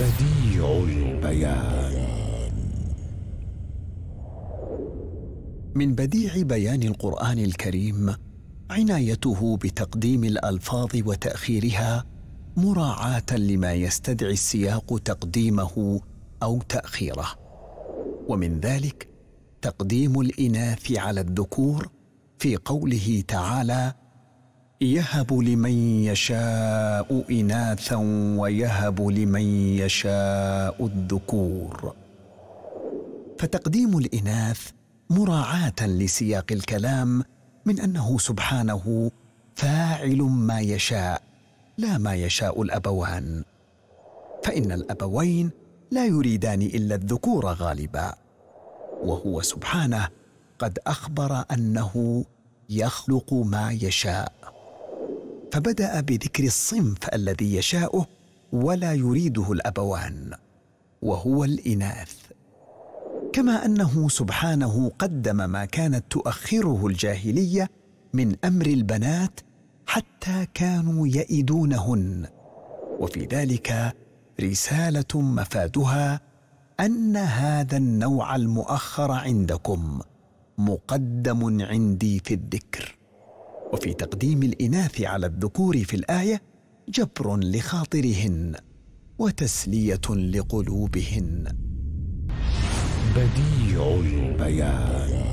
بديع البيان من بديع بيان القران الكريم عنايته بتقديم الالفاظ وتاخيرها مراعاه لما يستدعي السياق تقديمه او تاخيره ومن ذلك تقديم الاناث على الذكور في قوله تعالى يهب لمن يشاء اناثا ويهب لمن يشاء الذكور فتقديم الاناث مراعاه لسياق الكلام من انه سبحانه فاعل ما يشاء لا ما يشاء الابوان فان الابوين لا يريدان الا الذكور غالبا وهو سبحانه قد اخبر انه يخلق ما يشاء فبدا بذكر الصنف الذي يشاؤه ولا يريده الابوان وهو الاناث كما انه سبحانه قدم ما كانت تؤخره الجاهليه من امر البنات حتى كانوا يئدونهن وفي ذلك رساله مفادها ان هذا النوع المؤخر عندكم مقدم عندي في الذكر وفي تقديم الاناث على الذكور في الايه جبر لخاطرهن وتسليه لقلوبهن بديع البيان